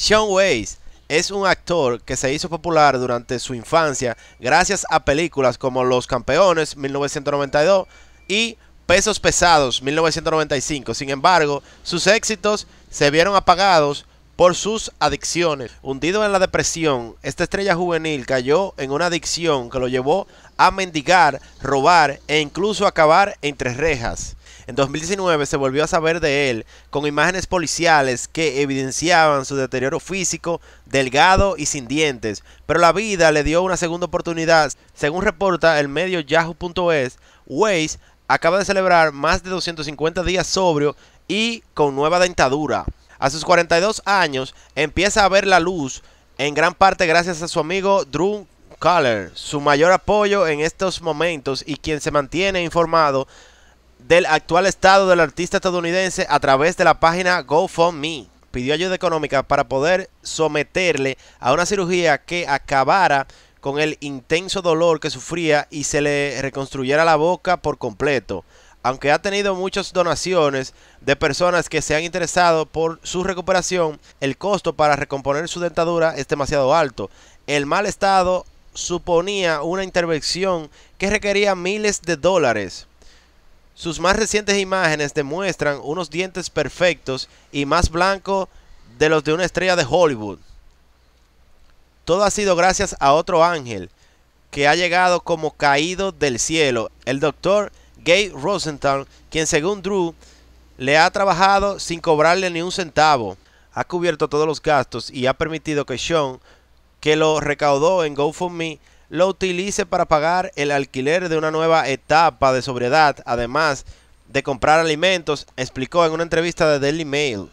Sean es un actor que se hizo popular durante su infancia gracias a películas como Los Campeones 1992 y Pesos Pesados 1995. Sin embargo, sus éxitos se vieron apagados por sus adicciones. Hundido en la depresión, esta estrella juvenil cayó en una adicción que lo llevó a mendigar, robar e incluso acabar entre rejas. En 2019 se volvió a saber de él con imágenes policiales que evidenciaban su deterioro físico, delgado y sin dientes, pero la vida le dio una segunda oportunidad. Según reporta el medio yahoo.es, Waze acaba de celebrar más de 250 días sobrio y con nueva dentadura. A sus 42 años empieza a ver la luz en gran parte gracias a su amigo Drew Caller, su mayor apoyo en estos momentos y quien se mantiene informado del actual estado del artista estadounidense a través de la página GoFundMe. Pidió ayuda económica para poder someterle a una cirugía que acabara con el intenso dolor que sufría y se le reconstruyera la boca por completo. Aunque ha tenido muchas donaciones de personas que se han interesado por su recuperación, el costo para recomponer su dentadura es demasiado alto. El mal estado suponía una intervención que requería miles de dólares. Sus más recientes imágenes demuestran unos dientes perfectos y más blancos de los de una estrella de Hollywood. Todo ha sido gracias a otro ángel que ha llegado como caído del cielo, el doctor Gay Rosenthal, quien según Drew le ha trabajado sin cobrarle ni un centavo. Ha cubierto todos los gastos y ha permitido que Sean, que lo recaudó en GoFundMe, lo utilice para pagar el alquiler de una nueva etapa de sobriedad, además de comprar alimentos, explicó en una entrevista de Daily Mail.